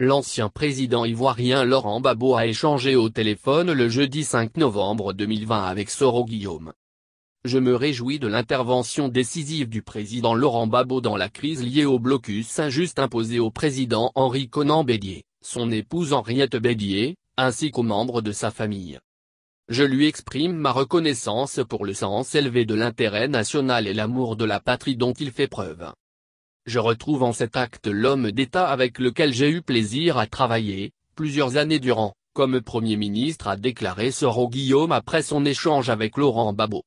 L'ancien président ivoirien Laurent Babo a échangé au téléphone le jeudi 5 novembre 2020 avec Soro Guillaume. Je me réjouis de l'intervention décisive du président Laurent Babo dans la crise liée au blocus injuste imposé au président Henri Conan Bédier, son épouse Henriette Bédier, ainsi qu'aux membres de sa famille. Je lui exprime ma reconnaissance pour le sens élevé de l'intérêt national et l'amour de la patrie dont il fait preuve je retrouve en cet acte l'homme d'État avec lequel j'ai eu plaisir à travailler, plusieurs années durant, comme Premier ministre a déclaré Soro Guillaume après son échange avec Laurent Babot.